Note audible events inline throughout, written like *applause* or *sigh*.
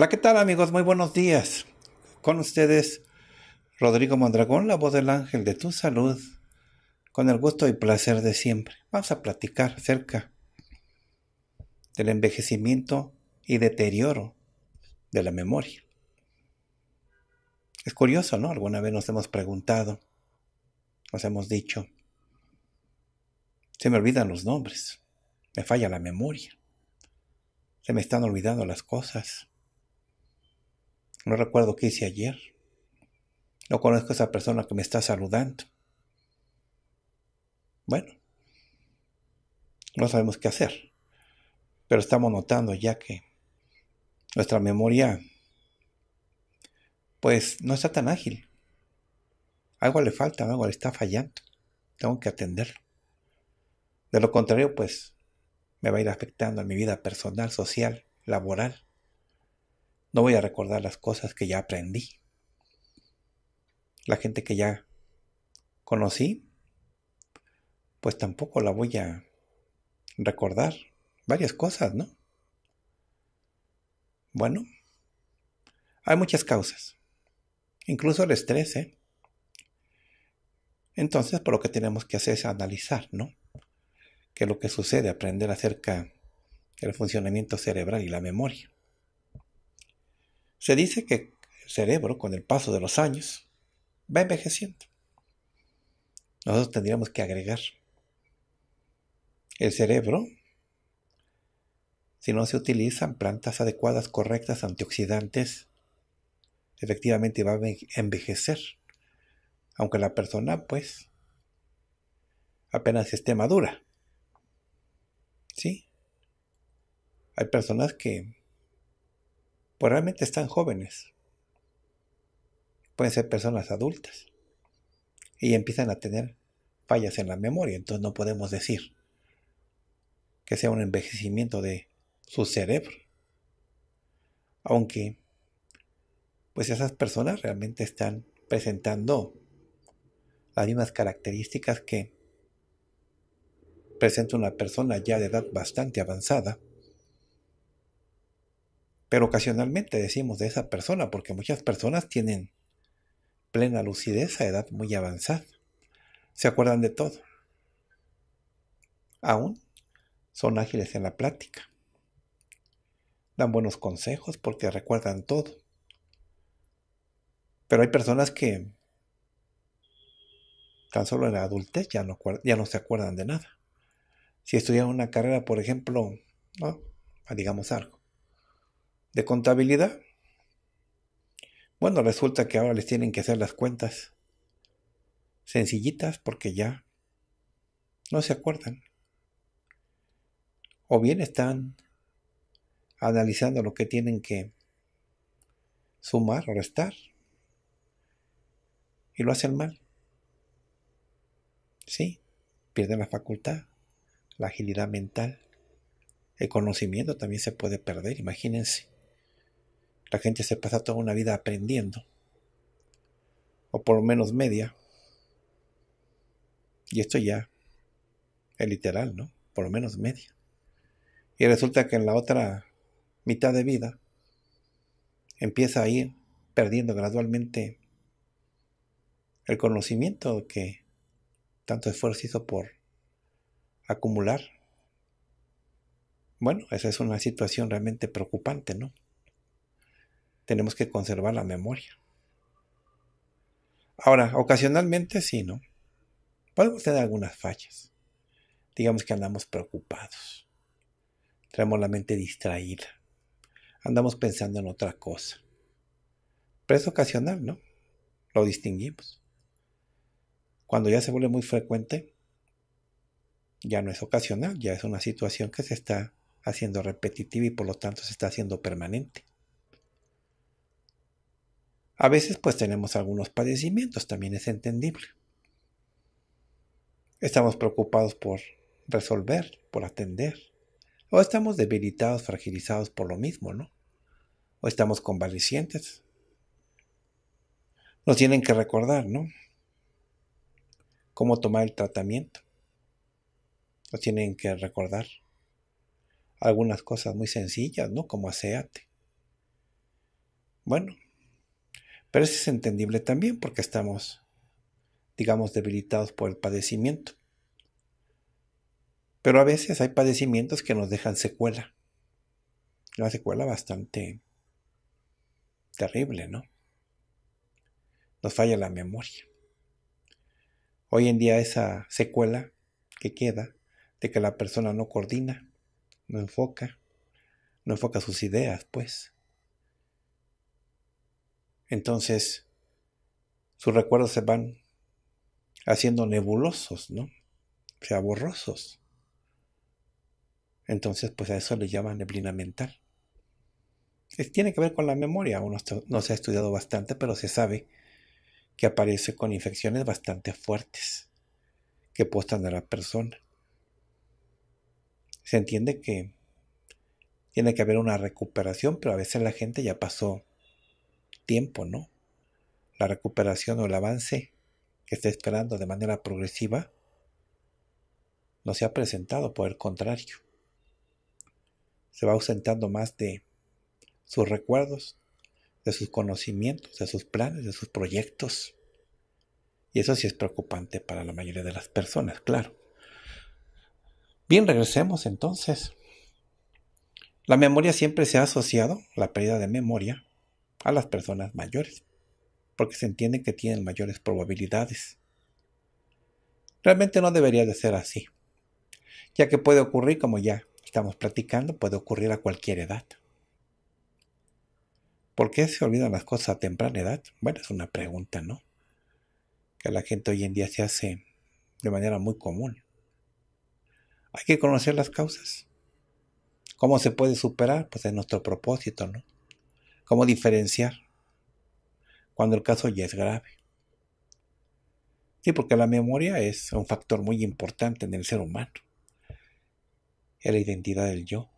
Hola, ¿qué tal amigos? Muy buenos días. Con ustedes, Rodrigo Mondragón, la voz del ángel de tu salud, con el gusto y placer de siempre. Vamos a platicar acerca del envejecimiento y deterioro de la memoria. Es curioso, ¿no? Alguna vez nos hemos preguntado, nos hemos dicho, se me olvidan los nombres, me falla la memoria, se me están olvidando las cosas no recuerdo qué hice ayer. No conozco a esa persona que me está saludando. Bueno, no sabemos qué hacer, pero estamos notando ya que nuestra memoria pues no está tan ágil. Algo le falta, algo le está fallando. Tengo que atenderlo. De lo contrario, pues me va a ir afectando a mi vida personal, social, laboral. No voy a recordar las cosas que ya aprendí. La gente que ya conocí, pues tampoco la voy a recordar. Varias cosas, ¿no? Bueno, hay muchas causas. Incluso el estrés, ¿eh? Entonces, por pues lo que tenemos que hacer es analizar, ¿no? Que lo que sucede? Aprender acerca del funcionamiento cerebral y la memoria. Se dice que el cerebro, con el paso de los años, va envejeciendo. Nosotros tendríamos que agregar. El cerebro, si no se utilizan plantas adecuadas, correctas, antioxidantes, efectivamente va a envejecer. Aunque la persona, pues, apenas esté madura. ¿Sí? Hay personas que pues realmente están jóvenes. Pueden ser personas adultas. Y empiezan a tener fallas en la memoria. Entonces no podemos decir que sea un envejecimiento de su cerebro. Aunque, pues esas personas realmente están presentando las mismas características que presenta una persona ya de edad bastante avanzada pero ocasionalmente decimos de esa persona, porque muchas personas tienen plena lucidez a edad muy avanzada. Se acuerdan de todo. Aún son ágiles en la plática. Dan buenos consejos porque recuerdan todo. Pero hay personas que tan solo en la adultez ya no, ya no se acuerdan de nada. Si estudian una carrera, por ejemplo, digamos algo, de contabilidad. Bueno, resulta que ahora les tienen que hacer las cuentas sencillitas porque ya no se acuerdan. O bien están analizando lo que tienen que sumar o restar y lo hacen mal. Sí, pierden la facultad, la agilidad mental, el conocimiento también se puede perder, imagínense. La gente se pasa toda una vida aprendiendo, o por lo menos media. Y esto ya es literal, ¿no? Por lo menos media. Y resulta que en la otra mitad de vida empieza a ir perdiendo gradualmente el conocimiento que tanto esfuerzo hizo por acumular. Bueno, esa es una situación realmente preocupante, ¿no? tenemos que conservar la memoria. Ahora, ocasionalmente sí, ¿no? Podemos tener algunas fallas. Digamos que andamos preocupados. Tenemos la mente distraída. Andamos pensando en otra cosa. Pero es ocasional, ¿no? Lo distinguimos. Cuando ya se vuelve muy frecuente, ya no es ocasional, ya es una situación que se está haciendo repetitiva y por lo tanto se está haciendo permanente. A veces pues tenemos algunos padecimientos, también es entendible. Estamos preocupados por resolver, por atender. O estamos debilitados, fragilizados por lo mismo, ¿no? O estamos convalecientes. Nos tienen que recordar, ¿no? Cómo tomar el tratamiento. Nos tienen que recordar algunas cosas muy sencillas, ¿no? Como aseate. Bueno, pero eso es entendible también porque estamos, digamos, debilitados por el padecimiento. Pero a veces hay padecimientos que nos dejan secuela. Una secuela bastante terrible, ¿no? Nos falla la memoria. Hoy en día esa secuela que queda de que la persona no coordina, no enfoca, no enfoca sus ideas, pues. Entonces, sus recuerdos se van haciendo nebulosos, ¿no? O sea, borrosos. Entonces, pues a eso le llaman neblina mental. Tiene que ver con la memoria, uno no se ha estudiado bastante, pero se sabe que aparece con infecciones bastante fuertes que postan a la persona. Se entiende que tiene que haber una recuperación, pero a veces la gente ya pasó tiempo, ¿no? La recuperación o el avance que está esperando de manera progresiva no se ha presentado, por el contrario. Se va ausentando más de sus recuerdos, de sus conocimientos, de sus planes, de sus proyectos. Y eso sí es preocupante para la mayoría de las personas, claro. Bien, regresemos entonces. La memoria siempre se ha asociado, la pérdida de memoria, a las personas mayores, porque se entiende que tienen mayores probabilidades. Realmente no debería de ser así, ya que puede ocurrir, como ya estamos platicando, puede ocurrir a cualquier edad. ¿Por qué se olvidan las cosas a temprana edad? Bueno, es una pregunta, ¿no? Que la gente hoy en día se hace de manera muy común. Hay que conocer las causas. ¿Cómo se puede superar? Pues es nuestro propósito, ¿no? ¿Cómo diferenciar cuando el caso ya es grave? Sí, porque la memoria es un factor muy importante en el ser humano. Es la identidad del yo,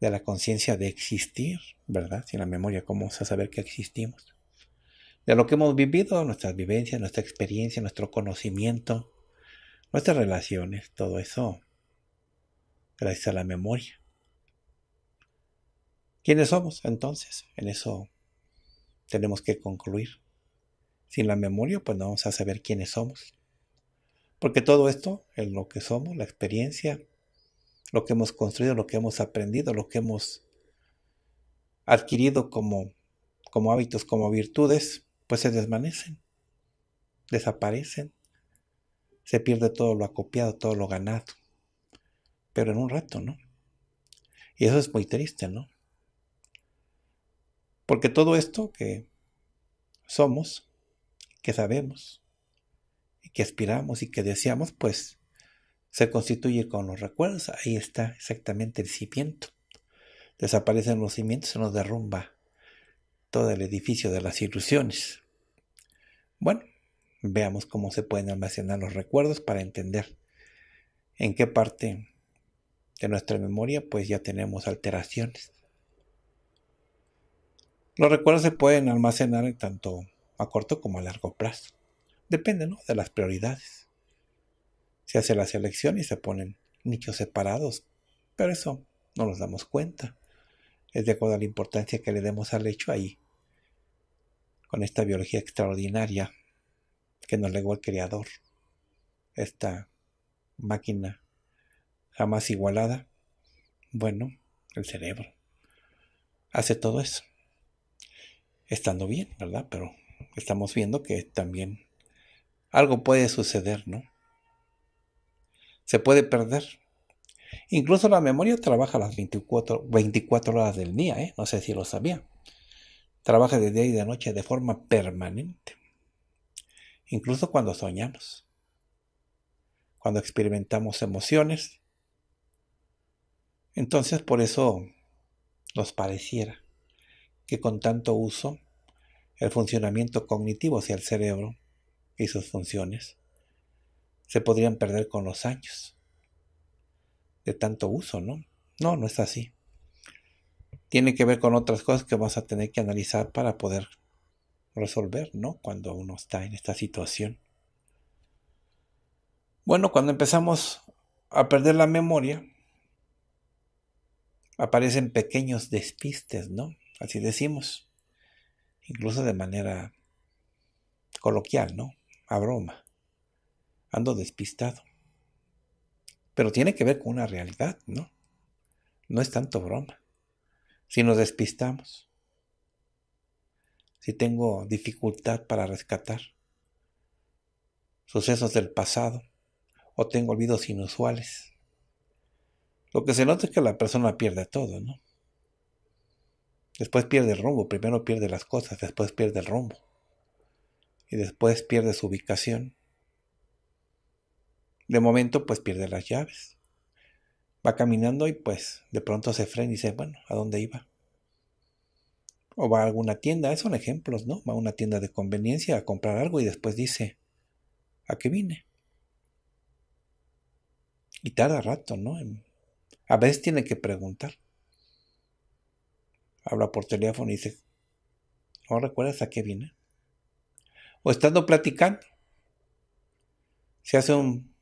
de la conciencia de existir, ¿verdad? Sin la memoria, ¿cómo vamos a saber que existimos? De lo que hemos vivido, nuestras vivencias, nuestra experiencia, nuestro conocimiento, nuestras relaciones, todo eso, gracias a la memoria. ¿Quiénes somos entonces? En eso tenemos que concluir. Sin la memoria, pues no vamos a saber quiénes somos. Porque todo esto, en lo que somos, la experiencia, lo que hemos construido, lo que hemos aprendido, lo que hemos adquirido como, como hábitos, como virtudes, pues se desvanecen, desaparecen, se pierde todo lo acopiado, todo lo ganado, pero en un rato, ¿no? Y eso es muy triste, ¿no? Porque todo esto que somos, que sabemos, y que aspiramos y que deseamos, pues se constituye con los recuerdos. Ahí está exactamente el cimiento. Desaparecen los cimientos, se nos derrumba todo el edificio de las ilusiones. Bueno, veamos cómo se pueden almacenar los recuerdos para entender en qué parte de nuestra memoria pues ya tenemos alteraciones. Los recuerdos se pueden almacenar tanto a corto como a largo plazo. Depende ¿no? de las prioridades. Se hace la selección y se ponen nichos separados, pero eso no nos damos cuenta. Es de acuerdo a la importancia que le demos al hecho ahí, con esta biología extraordinaria que nos legó el Creador, esta máquina jamás igualada. Bueno, el cerebro hace todo eso estando bien, ¿verdad? Pero estamos viendo que también algo puede suceder, ¿no? Se puede perder. Incluso la memoria trabaja las 24, 24 horas del día, ¿eh? No sé si lo sabía. Trabaja de día y de noche de forma permanente. Incluso cuando soñamos. Cuando experimentamos emociones. Entonces por eso nos pareciera que con tanto uso el funcionamiento cognitivo hacia el cerebro y sus funciones se podrían perder con los años. De tanto uso, ¿no? No, no es así. Tiene que ver con otras cosas que vamos a tener que analizar para poder resolver, ¿no? Cuando uno está en esta situación. Bueno, cuando empezamos a perder la memoria, aparecen pequeños despistes, ¿no? Así decimos, incluso de manera coloquial, ¿no? A broma. Ando despistado. Pero tiene que ver con una realidad, ¿no? No es tanto broma. Si nos despistamos, si tengo dificultad para rescatar sucesos del pasado o tengo olvidos inusuales, lo que se nota es que la persona pierde todo, ¿no? Después pierde el rumbo, primero pierde las cosas, después pierde el rumbo. Y después pierde su ubicación. De momento pues pierde las llaves. Va caminando y pues de pronto se frena y dice, bueno, ¿a dónde iba? O va a alguna tienda, esos son ejemplos, ¿no? Va a una tienda de conveniencia a comprar algo y después dice, ¿a qué vine? Y tarda rato, ¿no? A veces tiene que preguntar habla por teléfono y dice, ¿no recuerdas a qué viene? O estando platicando, se hace un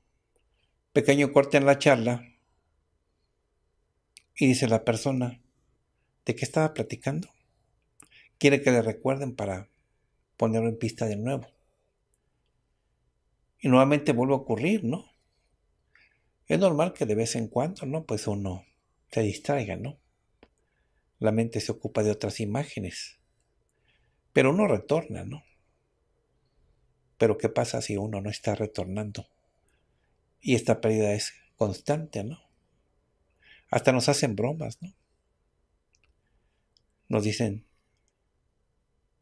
pequeño corte en la charla y dice la persona, ¿de qué estaba platicando? Quiere que le recuerden para ponerlo en pista de nuevo. Y nuevamente vuelve a ocurrir, ¿no? Es normal que de vez en cuando, ¿no? Pues uno se distraiga, ¿no? La mente se ocupa de otras imágenes, pero uno retorna, ¿no? Pero ¿qué pasa si uno no está retornando? Y esta pérdida es constante, ¿no? Hasta nos hacen bromas, ¿no? Nos dicen,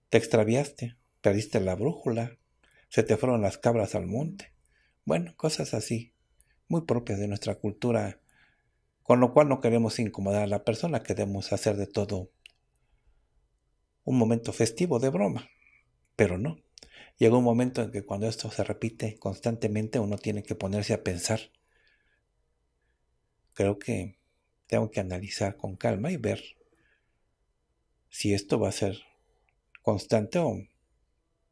te extraviaste, perdiste la brújula, se te fueron las cabras al monte. Bueno, cosas así, muy propias de nuestra cultura con lo cual no queremos incomodar a la persona, queremos hacer de todo un momento festivo de broma. Pero no. Llega un momento en que cuando esto se repite constantemente uno tiene que ponerse a pensar. Creo que tengo que analizar con calma y ver si esto va a ser constante o,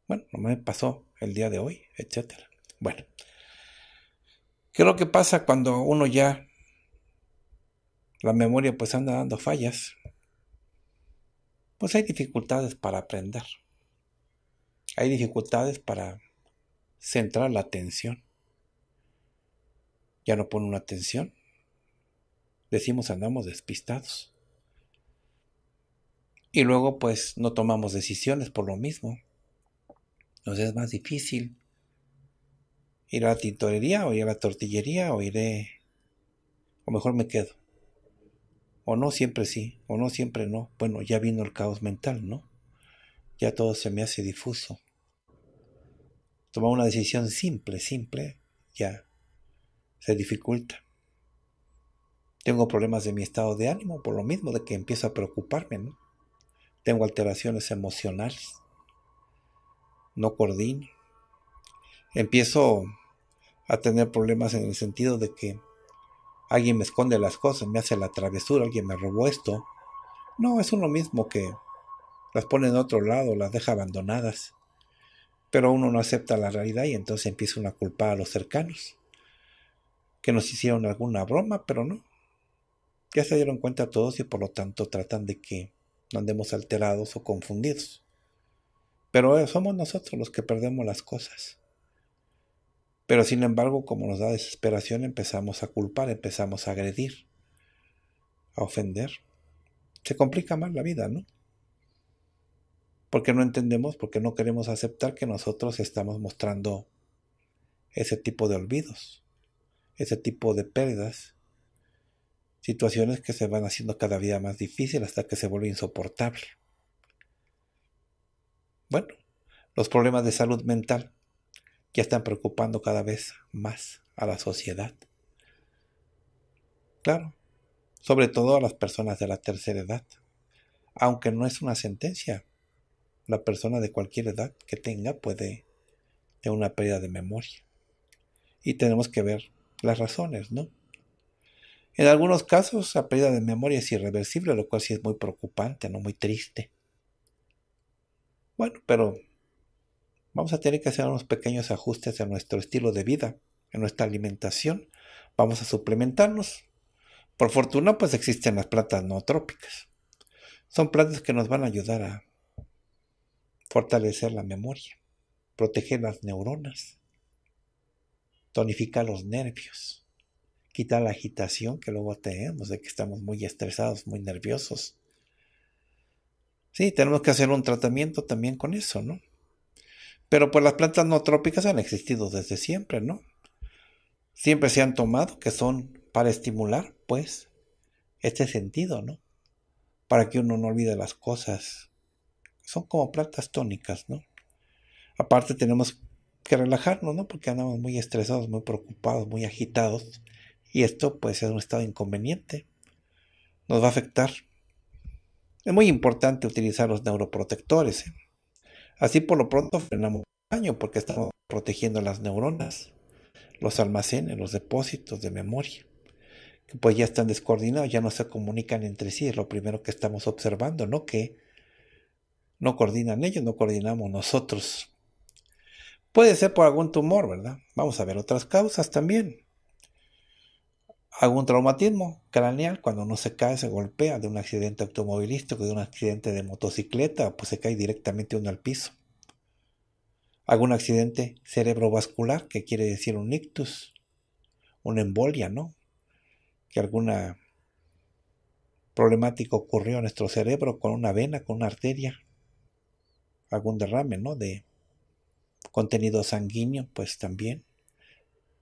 bueno, no me pasó el día de hoy, etc. Bueno, creo que pasa cuando uno ya la memoria pues anda dando fallas, pues hay dificultades para aprender. Hay dificultades para centrar la atención. Ya no pone una atención. Decimos andamos despistados. Y luego pues no tomamos decisiones por lo mismo. Entonces es más difícil ir a la tintorería o ir a la tortillería o iré... O mejor me quedo o no siempre sí, o no siempre no, bueno, ya vino el caos mental, ¿no? Ya todo se me hace difuso. Tomar una decisión simple, simple, ya se dificulta. Tengo problemas de mi estado de ánimo por lo mismo de que empiezo a preocuparme, ¿no? Tengo alteraciones emocionales. No coordino. Empiezo a tener problemas en el sentido de que alguien me esconde las cosas, me hace la travesura, alguien me robó esto. No, es uno mismo que las pone en otro lado, las deja abandonadas. Pero uno no acepta la realidad y entonces empieza una culpa a los cercanos, que nos hicieron alguna broma, pero no. Ya se dieron cuenta todos y por lo tanto tratan de que no andemos alterados o confundidos. Pero eh, somos nosotros los que perdemos las cosas. Pero sin embargo, como nos da desesperación, empezamos a culpar, empezamos a agredir, a ofender. Se complica más la vida, ¿no? Porque no entendemos, porque no queremos aceptar que nosotros estamos mostrando ese tipo de olvidos, ese tipo de pérdidas, situaciones que se van haciendo cada día más difíciles hasta que se vuelve insoportable. Bueno, los problemas de salud mental que están preocupando cada vez más a la sociedad. Claro, sobre todo a las personas de la tercera edad. Aunque no es una sentencia, la persona de cualquier edad que tenga puede tener una pérdida de memoria. Y tenemos que ver las razones, ¿no? En algunos casos la pérdida de memoria es irreversible, lo cual sí es muy preocupante, no muy triste. Bueno, pero vamos a tener que hacer unos pequeños ajustes a nuestro estilo de vida, en nuestra alimentación. Vamos a suplementarnos. Por fortuna, pues existen las plantas no trópicas. Son plantas que nos van a ayudar a fortalecer la memoria, proteger las neuronas, tonificar los nervios, quitar la agitación que luego tenemos de que estamos muy estresados, muy nerviosos. Sí, tenemos que hacer un tratamiento también con eso, ¿no? Pero pues las plantas no trópicas han existido desde siempre, ¿no? Siempre se han tomado que son para estimular, pues, este sentido, ¿no? Para que uno no olvide las cosas. Son como plantas tónicas, ¿no? Aparte tenemos que relajarnos, ¿no? Porque andamos muy estresados, muy preocupados, muy agitados. Y esto pues es un estado inconveniente. Nos va a afectar. Es muy importante utilizar los neuroprotectores. ¿eh? Así por lo pronto frenamos el daño porque estamos protegiendo las neuronas, los almacenes, los depósitos de memoria, que pues ya están descoordinados, ya no se comunican entre sí, es lo primero que estamos observando, ¿no? Que no coordinan ellos, no coordinamos nosotros. Puede ser por algún tumor, ¿verdad? Vamos a ver otras causas también algún traumatismo craneal, cuando uno se cae, se golpea de un accidente automovilístico, de un accidente de motocicleta, pues se cae directamente uno al piso. Algún accidente cerebrovascular, que quiere decir un ictus, una embolia, ¿no? Que alguna problemática ocurrió en nuestro cerebro con una vena, con una arteria, algún derrame, ¿no? De contenido sanguíneo, pues también.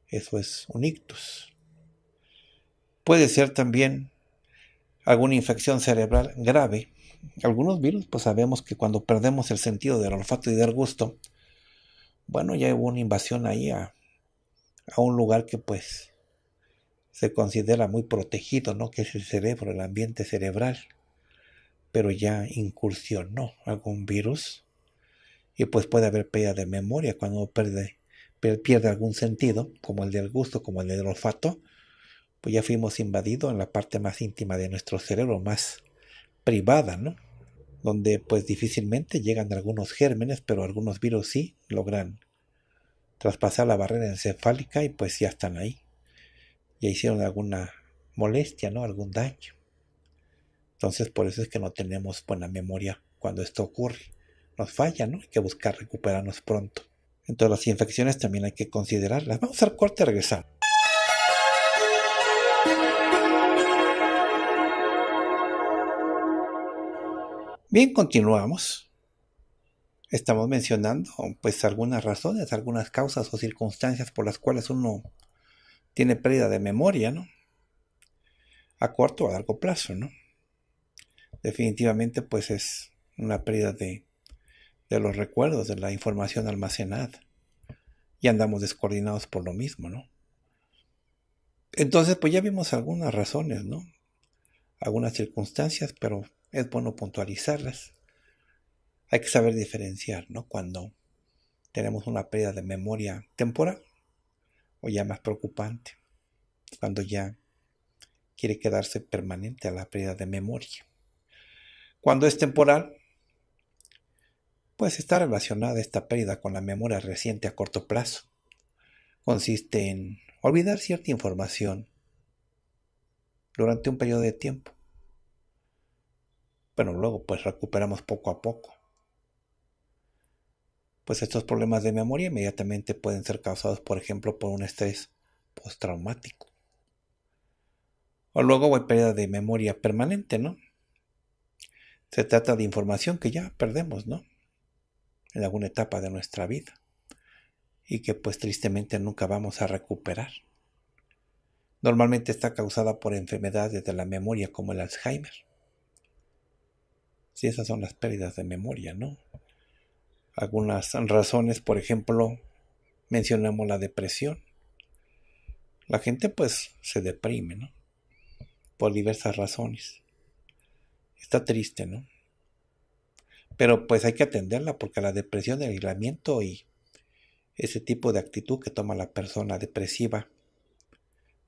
Eso es un ictus. Puede ser también alguna infección cerebral grave. Algunos virus, pues sabemos que cuando perdemos el sentido del olfato y del gusto, bueno, ya hubo una invasión ahí a, un lugar que pues se considera muy protegido, ¿no? Que es el cerebro, el ambiente cerebral. Pero ya incursionó algún virus y pues puede haber pérdida de memoria cuando pierde, pierde algún sentido, como el del gusto, como el del olfato, pues ya fuimos invadidos en la parte más íntima de nuestro cerebro, más privada, ¿no? Donde pues difícilmente llegan algunos gérmenes, pero algunos virus sí logran traspasar la barrera encefálica y pues ya están ahí. Ya hicieron alguna molestia, ¿no? Algún daño. Entonces por eso es que no tenemos buena memoria cuando esto ocurre. Nos falla, ¿no? Hay que buscar recuperarnos pronto. Entonces las infecciones también hay que considerarlas. Vamos al corte, regresar Bien, continuamos. Estamos mencionando pues algunas razones, algunas causas o circunstancias por las cuales uno tiene pérdida de memoria, ¿no? A corto o a largo plazo, ¿no? Definitivamente pues es una pérdida de, de los recuerdos, de la información almacenada. Y andamos descoordinados por lo mismo, ¿no? Entonces, pues ya vimos algunas razones, ¿no? Algunas circunstancias, pero es bueno puntualizarlas. Hay que saber diferenciar, ¿no? Cuando tenemos una pérdida de memoria temporal o ya más preocupante, cuando ya quiere quedarse permanente a la pérdida de memoria. Cuando es temporal, pues está relacionada esta pérdida con la memoria reciente a corto plazo. Consiste en olvidar cierta información durante un periodo de tiempo pero luego pues recuperamos poco a poco. Pues estos problemas de memoria inmediatamente pueden ser causados, por ejemplo, por un estrés postraumático. O luego hay pérdida de memoria permanente, ¿no? Se trata de información que ya perdemos, ¿no? En alguna etapa de nuestra vida. Y que pues tristemente nunca vamos a recuperar. Normalmente está causada por enfermedades de la memoria como el Alzheimer. Si esas son las pérdidas de memoria, ¿no? Algunas razones, por ejemplo, mencionamos la depresión. La gente pues se deprime, ¿no? Por diversas razones. Está triste, ¿no? Pero pues hay que atenderla porque la depresión, el aislamiento y ese tipo de actitud que toma la persona depresiva,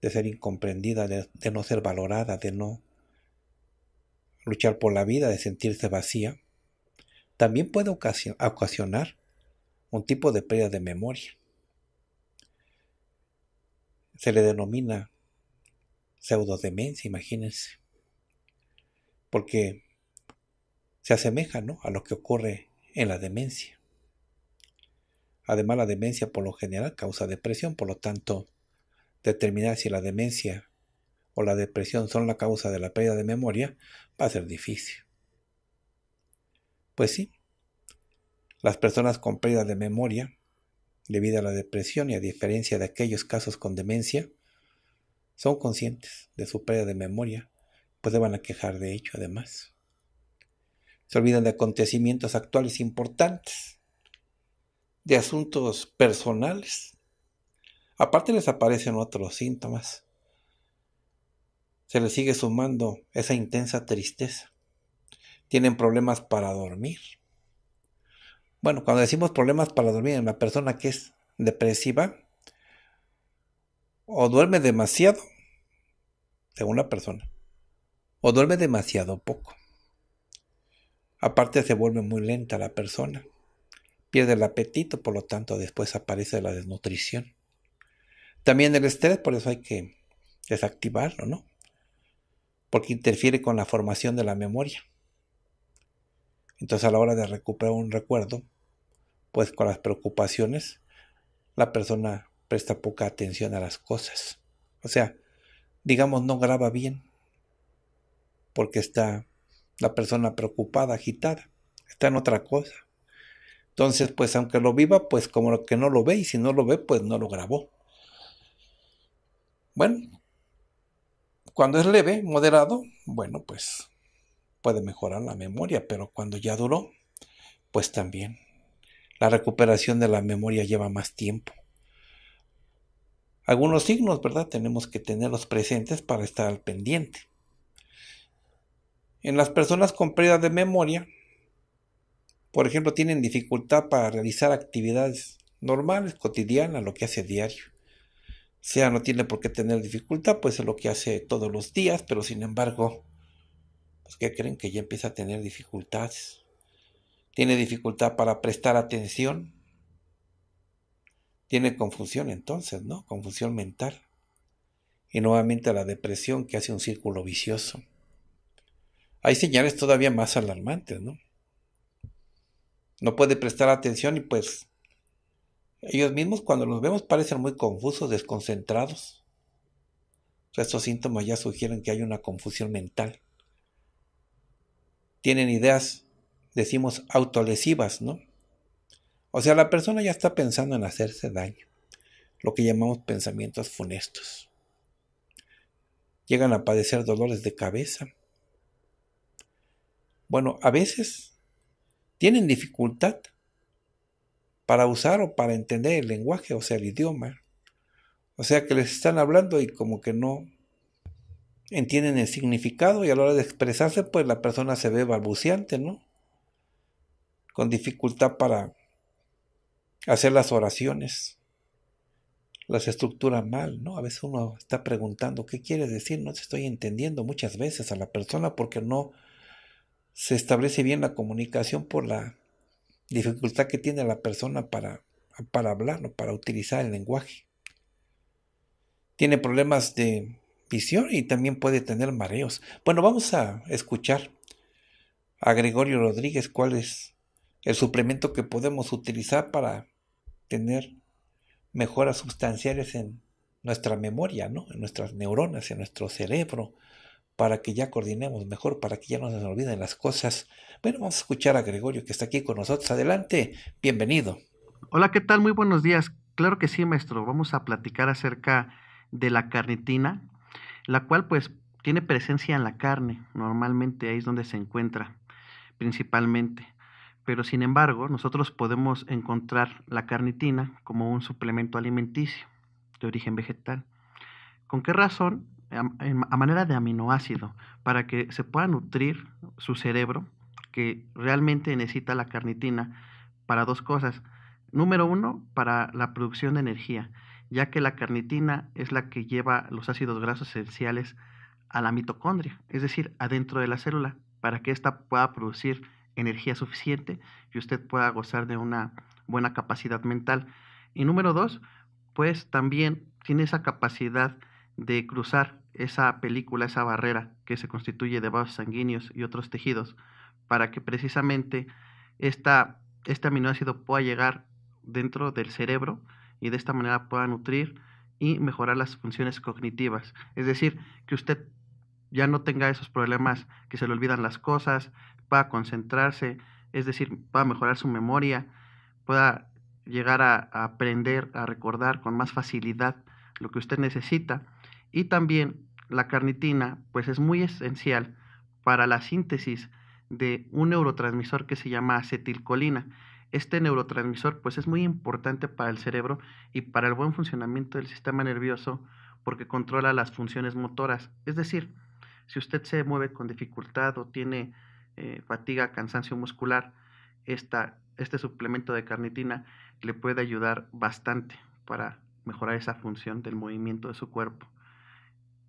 de ser incomprendida, de no ser valorada, de no luchar por la vida, de sentirse vacía, también puede ocasionar un tipo de pérdida de memoria. Se le denomina pseudodemencia, imagínense, porque se asemeja ¿no? a lo que ocurre en la demencia. Además, la demencia por lo general causa depresión, por lo tanto, determinar si la demencia o la depresión son la causa de la pérdida de memoria, va a ser difícil. Pues sí, las personas con pérdida de memoria, debido a la depresión y a diferencia de aquellos casos con demencia, son conscientes de su pérdida de memoria, pues se van a quejar de ello además. Se olvidan de acontecimientos actuales importantes, de asuntos personales. Aparte les aparecen otros síntomas se le sigue sumando esa intensa tristeza. Tienen problemas para dormir. Bueno, cuando decimos problemas para dormir en una persona que es depresiva, o duerme demasiado, según la persona, o duerme demasiado poco. Aparte se vuelve muy lenta la persona, pierde el apetito, por lo tanto después aparece la desnutrición. También el estrés, por eso hay que desactivarlo, ¿no? porque interfiere con la formación de la memoria. Entonces a la hora de recuperar un recuerdo, pues con las preocupaciones, la persona presta poca atención a las cosas. O sea, digamos, no graba bien, porque está la persona preocupada, agitada, está en otra cosa. Entonces, pues aunque lo viva, pues como que no lo ve, y si no lo ve, pues no lo grabó. Bueno, cuando es leve, moderado, bueno, pues puede mejorar la memoria, pero cuando ya duró, pues también. La recuperación de la memoria lleva más tiempo. Algunos signos, ¿verdad? Tenemos que tenerlos presentes para estar al pendiente. En las personas con pérdida de memoria, por ejemplo, tienen dificultad para realizar actividades normales, cotidianas, lo que hace diario sea no tiene por qué tener dificultad, pues es lo que hace todos los días, pero sin embargo, pues ¿qué creen que ya empieza a tener dificultades? Tiene dificultad para prestar atención. Tiene confusión entonces, ¿no? Confusión mental. Y nuevamente la depresión que hace un círculo vicioso. Hay señales todavía más alarmantes, ¿no? No puede prestar atención y pues ellos mismos cuando los vemos parecen muy confusos, desconcentrados. estos síntomas ya sugieren que hay una confusión mental. Tienen ideas, decimos, autolesivas, ¿no? O sea, la persona ya está pensando en hacerse daño, lo que llamamos pensamientos funestos. Llegan a padecer dolores de cabeza. Bueno, a veces tienen dificultad para usar o para entender el lenguaje, o sea, el idioma. O sea, que les están hablando y como que no entienden el significado y a la hora de expresarse, pues la persona se ve balbuceante, ¿no? Con dificultad para hacer las oraciones. Las estructura mal, ¿no? A veces uno está preguntando, ¿qué quiere decir? No te estoy entendiendo muchas veces a la persona porque no se establece bien la comunicación por la dificultad que tiene la persona para, hablar o para utilizar el lenguaje. Tiene problemas de visión y también puede tener mareos. Bueno, vamos a escuchar a Gregorio Rodríguez cuál es el suplemento que podemos utilizar para tener mejoras sustanciales en nuestra memoria, ¿no? En nuestras neuronas, en nuestro cerebro, para que ya coordinemos mejor, para que ya no se nos olviden las cosas. Bueno, vamos a escuchar a Gregorio que está aquí con nosotros. Adelante, bienvenido. Hola, ¿qué tal? Muy buenos días. Claro que sí, maestro. Vamos a platicar acerca de la carnitina, la cual pues tiene presencia en la carne. Normalmente ahí es donde se encuentra principalmente. Pero sin embargo, nosotros podemos encontrar la carnitina como un suplemento alimenticio de origen vegetal. ¿Con qué razón? a manera de aminoácido para que se pueda nutrir su cerebro que realmente necesita la carnitina para dos cosas. Número uno, para la producción de energía, ya que la carnitina es la que lleva los ácidos grasos esenciales a la mitocondria, es decir, adentro de la célula, para que ésta pueda producir energía suficiente y usted pueda gozar de una buena capacidad mental. Y número dos, pues también tiene esa capacidad de cruzar esa película, esa barrera que se constituye de vasos sanguíneos y otros tejidos, para que precisamente este aminoácido pueda llegar dentro del cerebro y de esta manera pueda nutrir y mejorar las funciones cognitivas. Es decir, que usted ya no tenga esos problemas que se le olvidan las cosas, pueda concentrarse, es decir, pueda mejorar su memoria, pueda llegar a aprender, a recordar con más facilidad lo que usted necesita y también la carnitina, pues es muy esencial para la síntesis de un neurotransmisor que se llama acetilcolina. Este neurotransmisor pues es muy importante para el cerebro y para el buen funcionamiento del sistema nervioso porque controla las funciones motoras. Es decir, si usted se mueve con dificultad o tiene eh, fatiga, cansancio muscular, este suplemento de carnitina le puede ayudar bastante para mejorar esa función del movimiento de su cuerpo.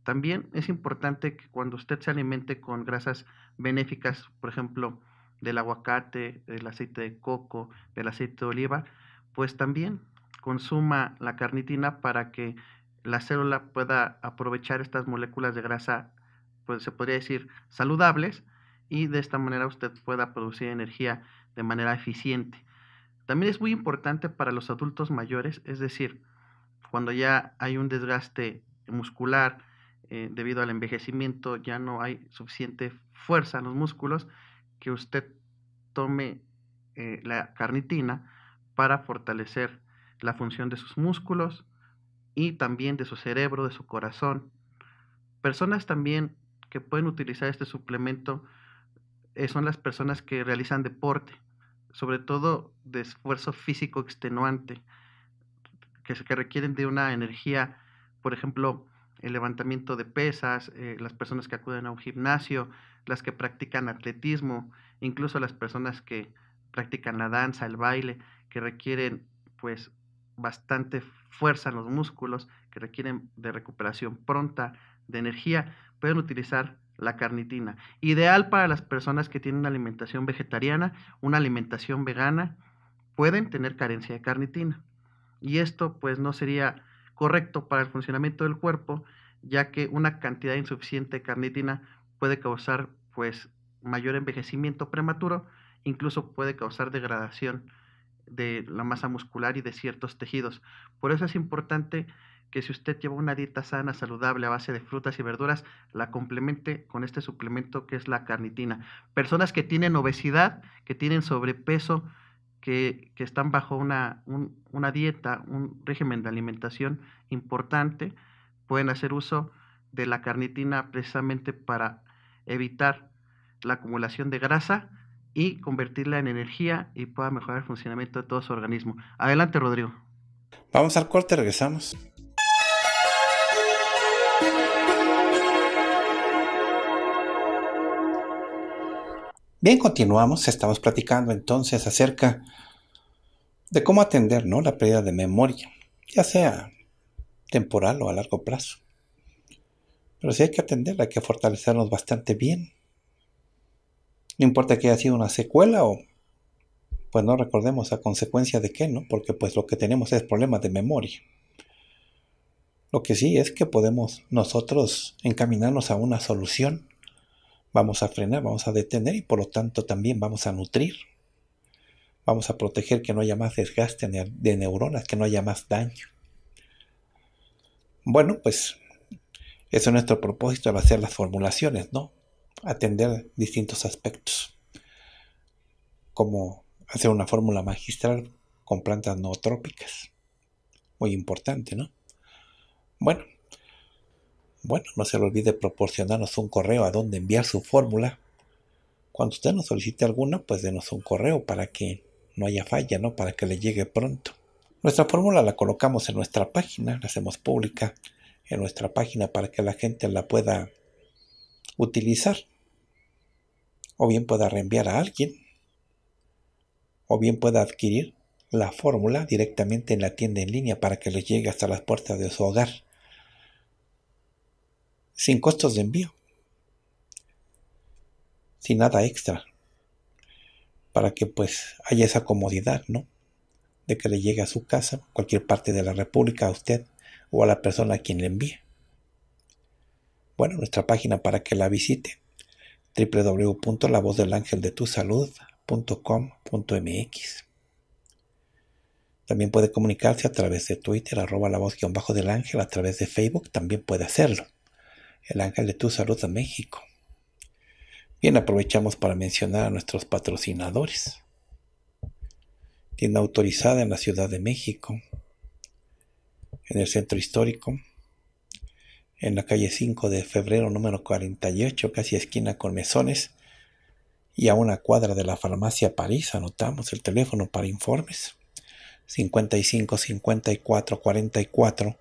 También es importante que cuando usted se alimente con grasas benéficas, por ejemplo, del aguacate, del aceite de coco, del aceite de oliva, pues también consuma la carnitina para que la célula pueda aprovechar estas moléculas de grasa, pues se podría decir saludables, y de esta manera usted pueda producir energía de manera eficiente. También es muy importante para los adultos mayores, es decir, cuando ya hay un desgaste muscular, eh, debido al envejecimiento ya no hay suficiente fuerza en los músculos, que usted tome eh, la carnitina para fortalecer la función de sus músculos y también de su cerebro, de su corazón. Personas también que pueden utilizar este suplemento eh, son las personas que realizan deporte, sobre todo de esfuerzo físico extenuante, que requieren de una energía, por ejemplo, el levantamiento de pesas, eh, las personas que acuden a un gimnasio, las que practican atletismo, incluso las personas que practican la danza, el baile, que requieren pues bastante fuerza en los músculos, que requieren de recuperación pronta, de energía, pueden utilizar la carnitina. Ideal para las personas que tienen una alimentación vegetariana, una alimentación vegana, pueden tener carencia de carnitina. Y esto pues no sería correcto para el funcionamiento del cuerpo, ya que una cantidad insuficiente de carnitina puede causar pues mayor envejecimiento prematuro, incluso puede causar degradación de la masa muscular y de ciertos tejidos. Por eso es importante que si usted lleva una dieta sana, saludable, a base de frutas y verduras, la complemente con este suplemento que es la carnitina. Personas que tienen obesidad, que tienen sobrepeso, que, están bajo una, una dieta, un régimen de alimentación importante, pueden hacer uso de la carnitina precisamente para evitar la acumulación de grasa y convertirla en energía y pueda mejorar el funcionamiento de todo su organismo. Adelante, Rodrigo. Vamos al corte, regresamos. Bien, continuamos. Estamos platicando entonces acerca de cómo atender ¿no? la pérdida de memoria, ya sea temporal o a largo plazo. Pero si hay que atenderla, hay que fortalecernos bastante bien. No importa que haya sido una secuela o pues no recordemos a consecuencia de qué, ¿no? Porque pues lo que tenemos es problemas de memoria. Lo que sí es que podemos nosotros encaminarnos a una solución vamos a frenar, vamos a detener y por lo tanto también vamos a nutrir. Vamos a proteger que no haya más desgaste de neuronas, que no haya más daño. Bueno, pues eso es nuestro propósito al hacer las formulaciones, ¿no? Atender distintos aspectos, como hacer una fórmula magistral con plantas nootrópicas. Muy importante, ¿no? Bueno, bueno, no se le olvide proporcionarnos un correo a donde enviar su fórmula. Cuando usted nos solicite alguna, pues denos un correo para que no haya falla, ¿no? Para que le llegue pronto. Nuestra fórmula la colocamos en nuestra página, la hacemos pública en nuestra página para que la gente la pueda utilizar. O bien pueda reenviar a alguien. O bien pueda adquirir la fórmula directamente en la tienda en línea para que le llegue hasta las puertas de su hogar sin costos de envío, sin nada extra, para que pues haya esa comodidad, ¿no? De que le llegue a su casa, cualquier parte de la República, a usted o a la persona a quien le envíe. Bueno, nuestra página para que la visite, www.lavozdelangeldetusalud.com.mx. También puede comunicarse a través de Twitter, arroba la voz del ángel, a través de Facebook, también puede hacerlo el Ángel de Tu Salud a México. Bien, aprovechamos para mencionar a nuestros patrocinadores. Tienda autorizada en la Ciudad de México, en el centro histórico, en la calle 5 de febrero número 48, casi esquina con mesones, y a una cuadra de la farmacia París, anotamos el teléfono para informes. 55 54 44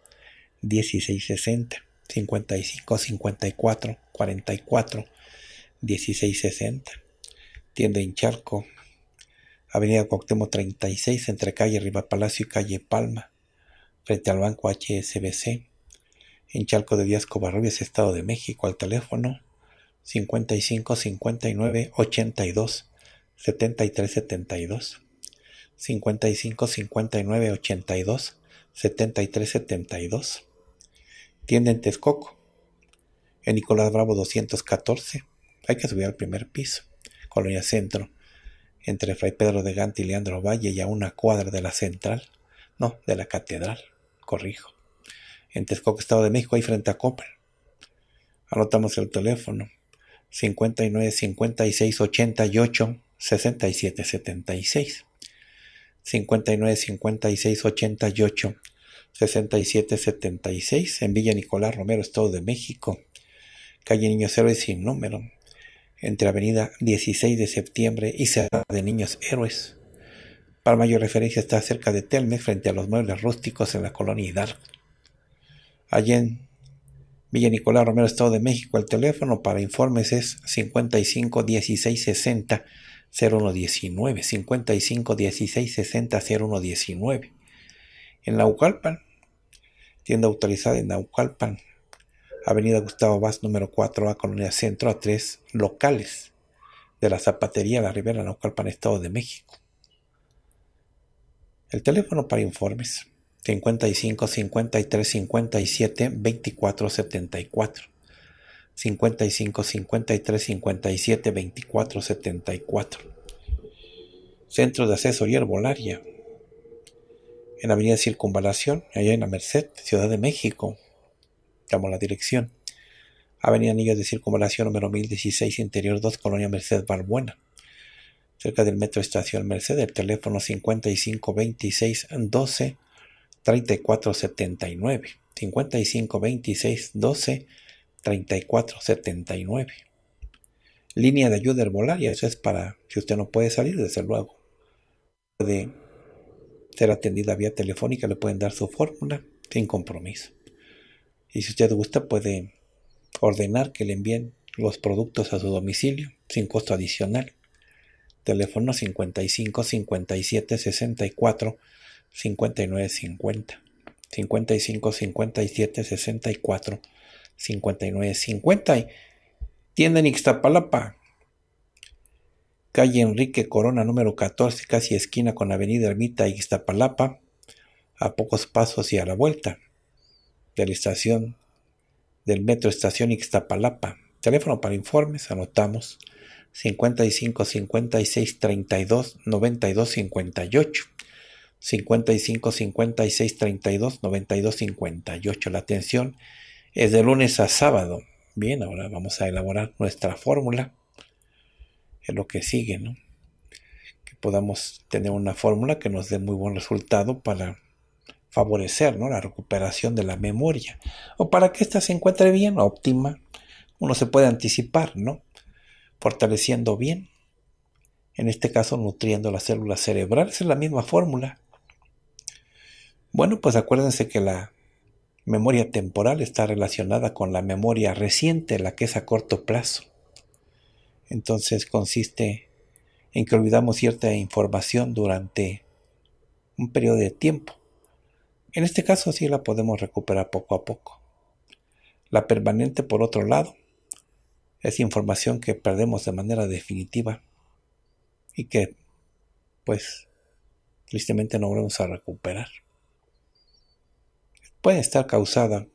1660 55 54 44 16 60. Tienda charco Avenida Coctemo 36, entre calle Riva Palacio y calle Palma, frente al banco HSBC, en charco de Díaz Covarrubias, Estado de México, al teléfono 55 59 82 73 72. 55 59 82 73 72. Tienda en Texcoco, en Nicolás Bravo 214. Hay que subir al primer piso, Colonia Centro, entre Fray Pedro de Gante y Leandro Valle y a una cuadra de la central, no, de la catedral, corrijo. En Texcoco, Estado de México, ahí frente a Copa. Anotamos el teléfono 59 56 88 67 76. 59 56 88 6776 en Villa Nicolás Romero, Estado de México, calle Niños Héroes sin número, entre Avenida 16 de Septiembre y Cerrada de Niños Héroes. Para mayor referencia está cerca de Telmex, frente a los muebles rústicos en la colonia Hidalgo. Allí en Villa Nicolás Romero, Estado de México, el teléfono para informes es 55 16 60 0119, 55 16 60 0119 en Naucalpan, tienda autorizada en Naucalpan, Avenida Gustavo Vaz, número 4A, Colonia Centro, a tres locales de la Zapatería La Ribera, Naucalpan, Estado de México. El teléfono para informes 55 53 57 24 74 55 53 57 24 74 Centro de Asesoría Herbolaria en Avenida Circunvalación, allá en la Merced, Ciudad de México. Damos la dirección. Avenida Anillos de Circunvalación número 1016, Interior 2, Colonia Merced Balbuena. Cerca del metro Estación Merced, el teléfono 5526 12 3479. 5526 12 3479. Línea de ayuda herbolaria, eso es para si usted no puede salir, desde luego. De ser atendida vía telefónica, le pueden dar su fórmula sin compromiso. Y si usted gusta, puede ordenar que le envíen los productos a su domicilio sin costo adicional. Teléfono 55 57 64 59 50. 55 57 64 59 50. Tienda en Ixtapalapa, calle Enrique Corona número 14, casi esquina con Avenida Ermita Ixtapalapa. a pocos pasos y a la vuelta de la estación del metro estación Ixtapalapa. Teléfono para informes, anotamos 55 56 32 92 58. 55 56 32 92 58. La atención es de lunes a sábado. Bien, ahora vamos a elaborar nuestra fórmula es lo que sigue, ¿no? Que podamos tener una fórmula que nos dé muy buen resultado para favorecer ¿no? la recuperación de la memoria o para que ésta se encuentre bien, óptima. Uno se puede anticipar, ¿no? Fortaleciendo bien, en este caso nutriendo las células cerebrales, es la misma fórmula. Bueno, pues acuérdense que la memoria temporal está relacionada con la memoria reciente, la que es a corto plazo. Entonces consiste en que olvidamos cierta información durante un periodo de tiempo. En este caso sí la podemos recuperar poco a poco. La permanente, por otro lado, es información que perdemos de manera definitiva y que, pues, tristemente no volvemos a recuperar. Puede estar causada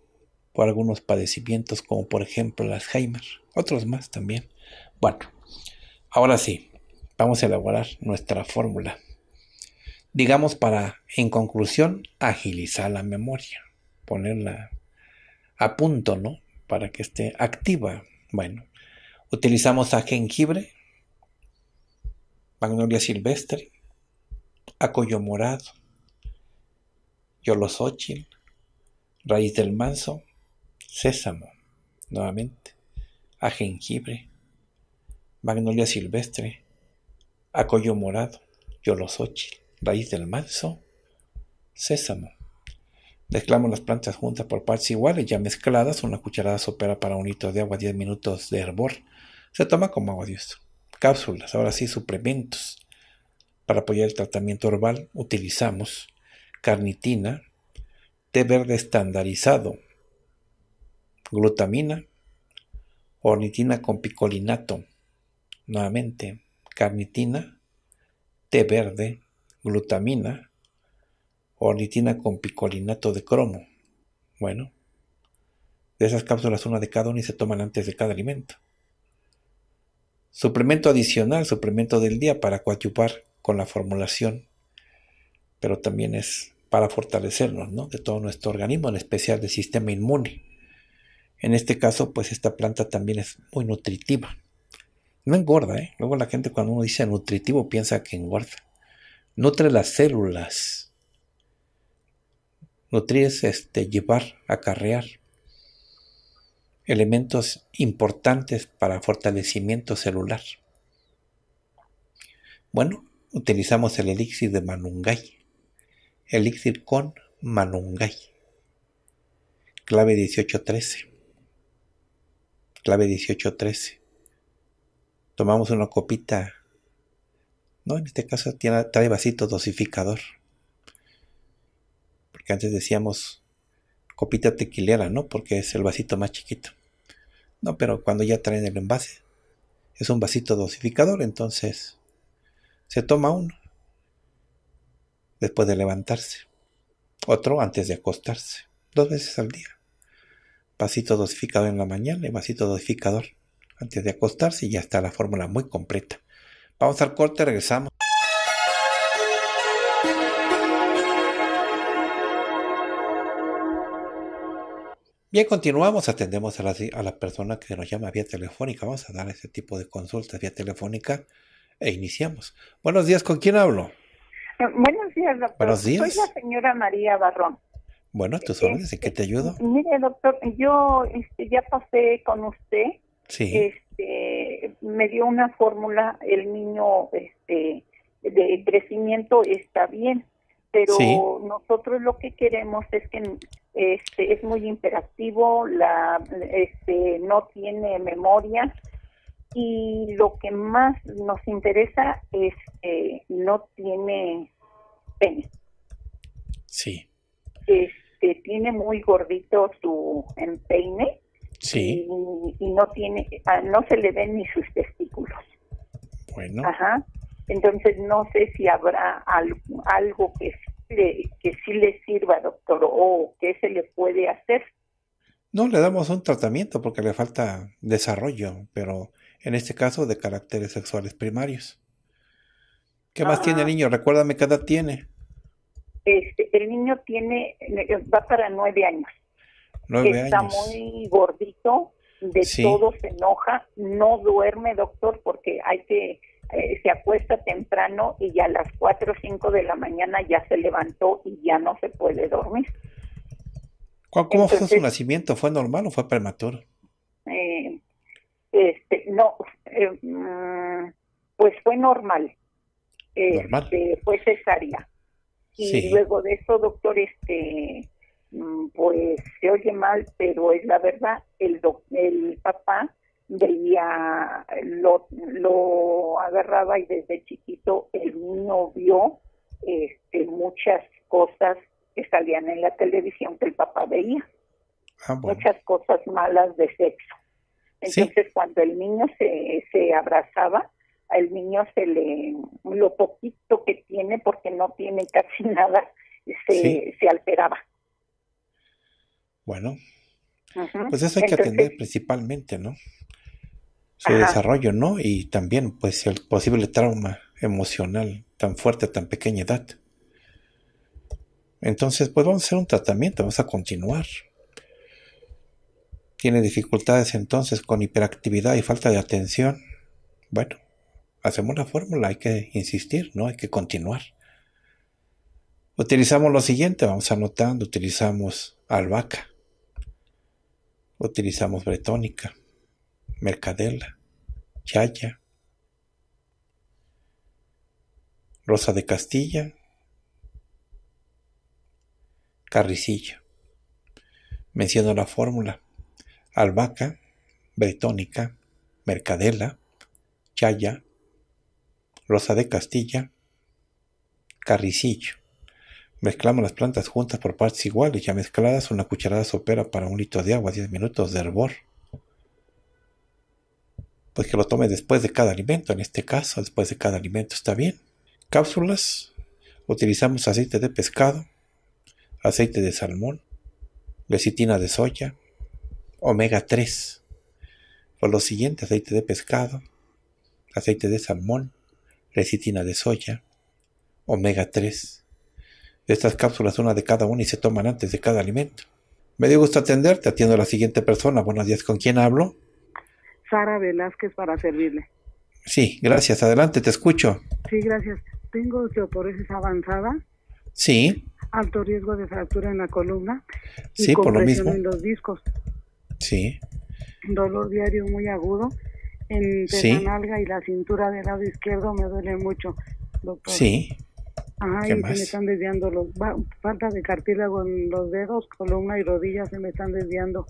por algunos padecimientos como por ejemplo el Alzheimer, otros más también. Bueno, ahora sí, vamos a elaborar nuestra fórmula. Digamos para, en conclusión, agilizar la memoria, ponerla a punto, ¿no? Para que esté activa. Bueno, utilizamos a jengibre, magnolia silvestre, acollo morado, yolosóchil, raíz del manso, sésamo, nuevamente, a jengibre, magnolia silvestre, acollo morado, yolosochi, raíz del manso, sésamo. Mezclamos las plantas juntas por partes iguales, ya mezcladas, una cucharada sopera para un litro de agua, 10 minutos de hervor. Se toma como agua dios. Cápsulas, ahora sí, suplementos. Para apoyar el tratamiento herbal utilizamos carnitina, té verde estandarizado, glutamina, ornitina con picolinato, nuevamente carnitina, té verde, glutamina, ornitina con picolinato de cromo. Bueno, de esas cápsulas una de cada una y se toman antes de cada alimento. Suplemento adicional, suplemento del día para coadyuvar con la formulación, pero también es para fortalecernos, ¿no? De todo nuestro organismo, en especial del sistema inmune. En este caso, pues esta planta también es muy nutritiva. No engorda, ¿eh? Luego la gente cuando uno dice nutritivo piensa que engorda. Nutre las células. Nutrir es este, llevar, acarrear elementos importantes para fortalecimiento celular. Bueno, utilizamos el elixir de Manungay. Elixir con Manungay. Clave 1813. Clave 1813 tomamos una copita. No, en este caso tiene, trae vasito dosificador. Porque antes decíamos copita tequilera, ¿no? Porque es el vasito más chiquito. No, pero cuando ya traen el envase, es un vasito dosificador, entonces se toma uno después de levantarse, otro antes de acostarse, dos veces al día. Vasito dosificador en la mañana y vasito dosificador antes de acostarse y ya está la fórmula muy completa. Vamos al corte, regresamos. Bien, continuamos, atendemos a la persona que nos llama vía telefónica, vamos a dar ese tipo de consultas vía telefónica e iniciamos. Buenos días, ¿con quién hablo? Eh, buenos días, doctor. Buenos días. Soy la señora María Barrón. Bueno, tus eh, órdenes, ¿en qué te ayudo? Mire, doctor, yo este, ya pasé con usted sí. este, me dio una fórmula, el niño este, de crecimiento está bien, pero nosotros lo que queremos es que este, es muy imperativo, la, este, no tiene memoria y lo que más nos interesa es que no tiene pene. Sí. Este, tiene muy gordito su empeine Sí. Y, no tiene, no se le ven ni sus testículos. Bueno. Ajá. Entonces no sé si habrá algo, que, que sí le sirva, doctor, o qué se le puede hacer. No, le damos un tratamiento porque le falta desarrollo, pero en este caso de caracteres sexuales primarios. ¿Qué más tiene el niño? Recuérdame qué edad tiene. Este, el niño tiene, va para nueve años está muy gordito, de todo se enoja, no duerme, doctor, porque hay que eh, se acuesta temprano y ya a las 4 o 5 de la mañana ya se levantó y ya no se puede dormir. ¿Cómo, fue su nacimiento? ¿Fue normal o fue prematuro? Eh, este, no, eh, mm, pues fue normal. Este, fue cesárea. Y luego de eso, doctor, este, Mm, pues se oye mal, pero es la verdad, el, el papá veía, lo, agarraba y desde chiquito el niño vio este, muchas cosas que salían en la televisión que el papá veía, ah, muchas cosas malas de sexo. Entonces cuando el niño se, se abrazaba, al niño se le, lo poquito que tiene, porque no tiene casi *laughs* nada, se, se alteraba. Bueno, pues eso hay que atender principalmente, ¿no? Su desarrollo, ¿no? Y también, pues, el posible trauma emocional tan fuerte a tan pequeña edad. Entonces, pues vamos a hacer un tratamiento, vamos a continuar. Tiene dificultades entonces con hiperactividad y falta de atención. Bueno, hacemos la fórmula, hay que insistir, ¿no? Hay que continuar. Utilizamos lo siguiente, vamos anotando, utilizamos albahaca. Utilizamos bretónica, mercadela, chaya, rosa de Castilla, carricillo. Menciono la fórmula. Albahaca, bretónica, mercadela, chaya, rosa de Castilla, carricillo. Mezclamos las plantas juntas por partes iguales, ya mezcladas una cucharada sopera para un litro de agua, 10 minutos de hervor. Pues que lo tome después de cada alimento, en este caso, después de cada alimento está bien. Cápsulas, utilizamos aceite de pescado, aceite de salmón, lecitina de soya, omega 3. Por lo siguiente, aceite de pescado, aceite de salmón, lecitina de soya, omega 3 estas cápsulas, una de cada una y se toman antes de cada alimento. Me dio gusto atenderte. Atiendo a la siguiente persona. Buenos días. ¿Con quién hablo? Sara Velázquez para servirle. Sí, gracias. Adelante, te escucho. Sí, gracias. Tengo osteoporosis avanzada. Sí. Alto riesgo de fractura en la columna. sí, por lo mismo. en los discos. Sí. Dolor diario muy agudo. En la nalga y la cintura del lado izquierdo me duele mucho, doctor. Sí y se me están desviando los falta de cartílago en los dedos, columna y rodillas se me están desviando.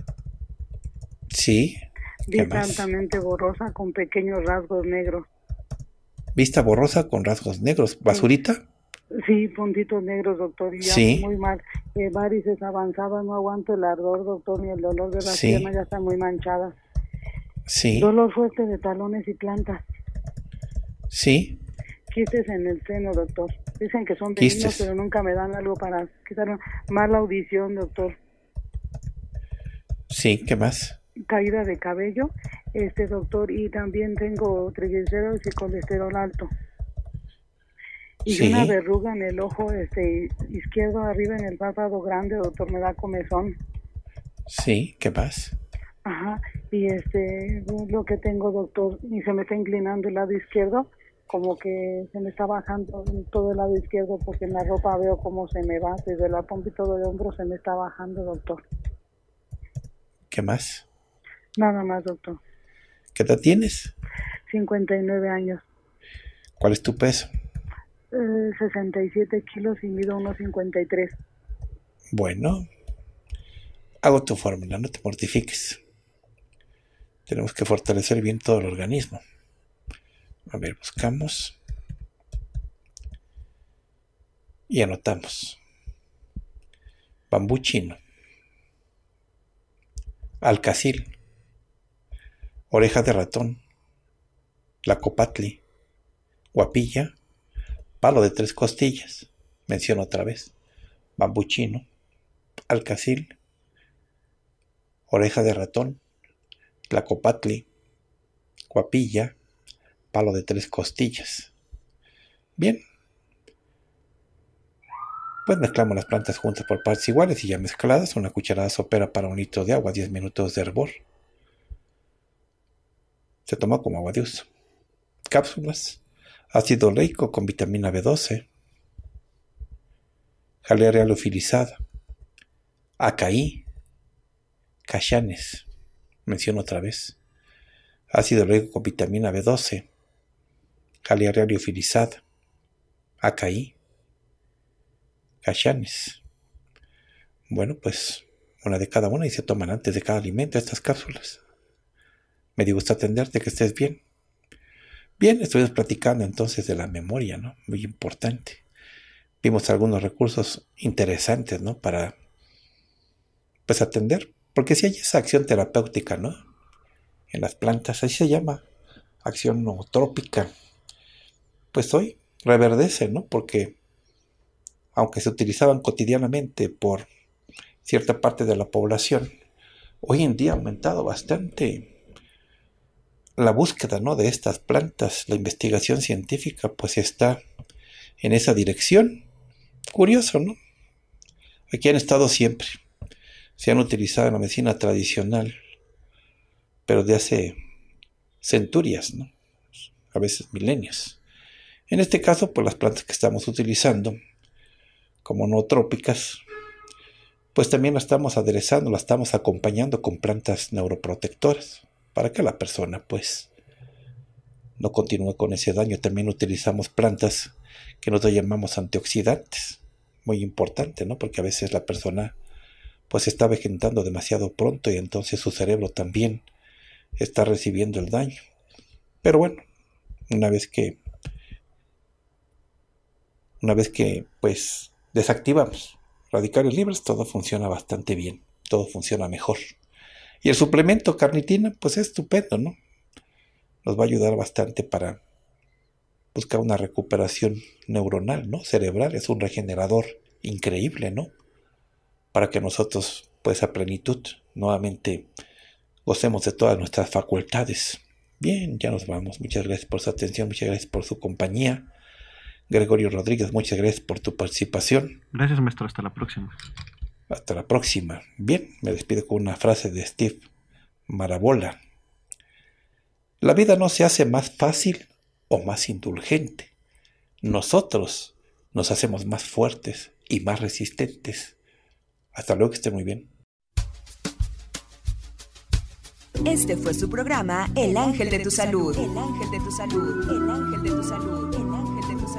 Sí. Vista altamente borrosa con pequeños rasgos negros. Vista borrosa con rasgos negros, basurita. Sí, puntitos negros, doctor. ya Muy mal. Eh, varices avanzadas no aguanto el ardor, doctor, ni el dolor de la sí. ya está muy manchada. Sí. Dolor fuerte de talones y plantas. Sí quistes en el seno, doctor. Dicen que son benignos, pero nunca me dan algo para quitar más la audición, doctor. Sí, ¿qué más? Caída de cabello, este doctor, y también tengo triglicéridos y colesterol alto. Y una verruga en el ojo este izquierdo arriba en el párpado grande, doctor, me da comezón. Sí, ¿qué más? Ajá, y este, lo que tengo, doctor, y se me está inclinando el lado izquierdo, como que se me está bajando todo el lado izquierdo porque en la ropa veo cómo se me va, desde la pompa y todo el hombro se me está bajando, doctor. ¿Qué más? Nada más, doctor. ¿Qué edad tienes? 59 años. ¿Cuál es tu peso? 67 eh, kilos y mido 1.53. 53. Bueno, hago tu fórmula, no te mortifiques. Tenemos que fortalecer bien todo el organismo. A ver, buscamos. Y anotamos. Bambú chino. Alcacil. Oreja de ratón. La copatli. Guapilla. Palo de tres costillas. Menciono otra vez. Bambú chino. Alcacil. Oreja de ratón. copatli. Guapilla palo de tres costillas. Bien. Pues mezclamos las plantas juntas por partes iguales y ya mezcladas, una cucharada sopera para un litro de agua, 10 minutos de hervor. Se toma como agua de uso. Cápsulas. Ácido leico con vitamina B12. Jalea real ofilizada. Acaí. Cachanes. Menciono otra vez. Ácido oleico con vitamina B12 Calia Filizad, Acaí, Cachanes. Bueno, pues una de cada una y se toman antes de cada alimento estas cápsulas. Me dio gusto atenderte, que estés bien. Bien, estuvimos platicando entonces de la memoria, ¿no? Muy importante. Vimos algunos recursos interesantes, ¿no? Para, pues, atender. Porque si hay esa acción terapéutica, ¿no? En las plantas, así se llama, acción nootrópica pues hoy reverdece, ¿no? Porque aunque se utilizaban cotidianamente por cierta parte de la población, hoy en día ha aumentado bastante la búsqueda ¿no? de estas plantas, la investigación científica, pues está en esa dirección. Curioso, ¿no? Aquí han estado siempre. Se han utilizado en la medicina tradicional, pero de hace centurias, ¿no? A veces milenios. En este caso, pues las plantas que estamos utilizando como no trópicas, pues también las estamos aderezando, la estamos acompañando con plantas neuroprotectoras para que la persona pues no continúe con ese daño. También utilizamos plantas que nosotros llamamos antioxidantes, muy importante, ¿no? Porque a veces la persona pues está vegetando demasiado pronto y entonces su cerebro también está recibiendo el daño. Pero bueno, una vez que una vez que pues desactivamos radicales libres, todo funciona bastante bien, todo funciona mejor. Y el suplemento carnitina, pues es estupendo, ¿no? Nos va a ayudar bastante para buscar una recuperación neuronal, ¿no? Cerebral, es un regenerador increíble, ¿no? Para que nosotros, pues a plenitud, nuevamente gocemos de todas nuestras facultades. Bien, ya nos vamos. Muchas gracias por su atención, muchas gracias por su compañía. Gregorio Rodríguez, muchas gracias por tu participación. Gracias, maestro. Hasta la próxima. Hasta la próxima. Bien, me despido con una frase de Steve Marabola. La vida no se hace más fácil o más indulgente. Nosotros nos hacemos más fuertes y más resistentes. Hasta luego, que esté muy bien. Este fue su programa El Ángel de tu Salud. El Ángel de tu Salud. El Ángel de tu Salud.